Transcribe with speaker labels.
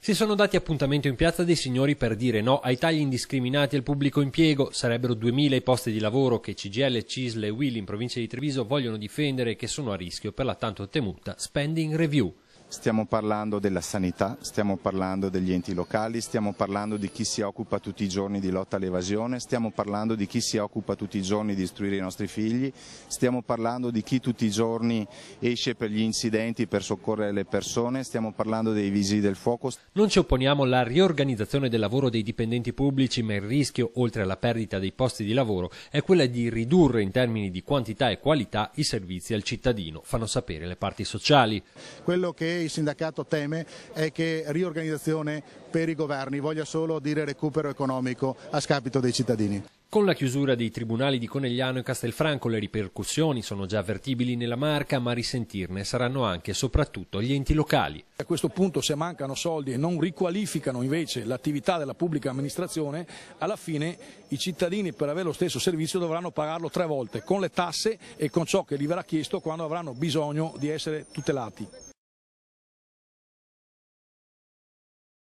Speaker 1: Si sono dati appuntamento in piazza dei signori per dire no ai tagli indiscriminati al pubblico impiego, sarebbero 2000 i posti di lavoro che CGL, Cisle e Will in provincia di Treviso vogliono difendere e che sono a rischio per la tanto temuta spending review stiamo parlando
Speaker 2: della sanità, stiamo parlando degli enti locali, stiamo parlando di chi si occupa tutti i giorni di lotta all'evasione, stiamo parlando di chi si occupa tutti i giorni di istruire i nostri figli, stiamo parlando di chi tutti i giorni esce per gli incidenti per soccorrere le persone, stiamo
Speaker 1: parlando dei visi del fuoco. Non ci opponiamo alla riorganizzazione del lavoro dei dipendenti pubblici, ma il rischio, oltre alla perdita dei posti di lavoro, è quella di ridurre in termini di quantità e qualità i servizi al cittadino, fanno sapere le parti sociali. Quello che il sindacato
Speaker 3: teme è che riorganizzazione per i governi voglia solo dire recupero economico a scapito dei cittadini.
Speaker 1: Con la chiusura dei tribunali di Conegliano e Castelfranco le ripercussioni sono già avvertibili nella marca, ma risentirne saranno anche e soprattutto gli enti locali.
Speaker 4: A questo punto se mancano soldi e non riqualificano invece l'attività della pubblica amministrazione, alla fine i cittadini per avere lo stesso servizio dovranno pagarlo tre volte, con le tasse e con ciò che gli verrà chiesto quando avranno bisogno di essere tutelati.